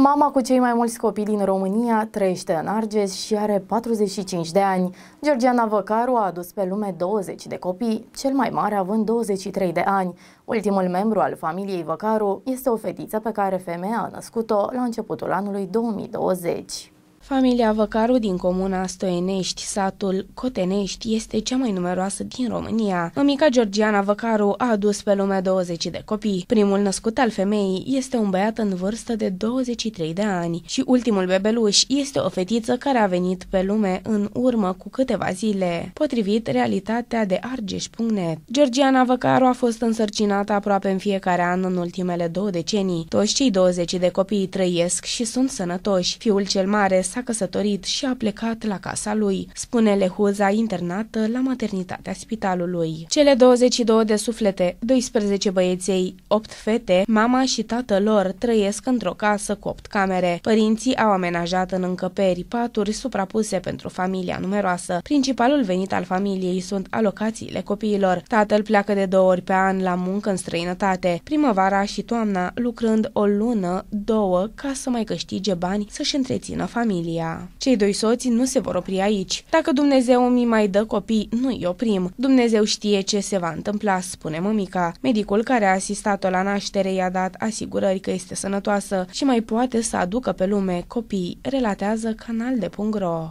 Mama cu cei mai mulți copii din România trăiește în Argeș și are 45 de ani. Georgiana Văcaru a adus pe lume 20 de copii, cel mai mare având 23 de ani. Ultimul membru al familiei Văcaru este o fetiță pe care femeia a născut-o la începutul anului 2020. Familia Văcaru din comuna Stoienești, satul Cotenești, este cea mai numeroasă din România. Mămica Georgiana Văcaru a adus pe lume 20 de copii. Primul născut al femeii este un băiat în vârstă de 23 de ani și ultimul bebeluș este o fetiță care a venit pe lume în urmă cu câteva zile, potrivit realitatea de argeș.net. Georgiana Văcaru a fost însărcinată aproape în fiecare an în ultimele două decenii. Toți cei 20 de copii trăiesc și sunt sănătoși. Fiul cel mare s s-a căsătorit și a plecat la casa lui, spune Lehuza internată la maternitatea spitalului. Cele 22 de suflete, 12 băieței, 8 fete, mama și tatăl lor trăiesc într-o casă cu 8 camere. Părinții au amenajat în încăperi paturi suprapuse pentru familia numeroasă. Principalul venit al familiei sunt alocațiile copiilor. Tatăl pleacă de două ori pe an la muncă în străinătate, primăvara și toamna, lucrând o lună, două, ca să mai câștige bani să-și întrețină familia familia. Cei doi soți nu se vor opri aici. Dacă Dumnezeu mi mai dă copii, nu-i oprim. Dumnezeu știe ce se va întâmpla, spune mămica. Medicul care a asistat-o la naștere i-a dat asigurări că este sănătoasă și mai poate să aducă pe lume copii, relatează canal de pungro.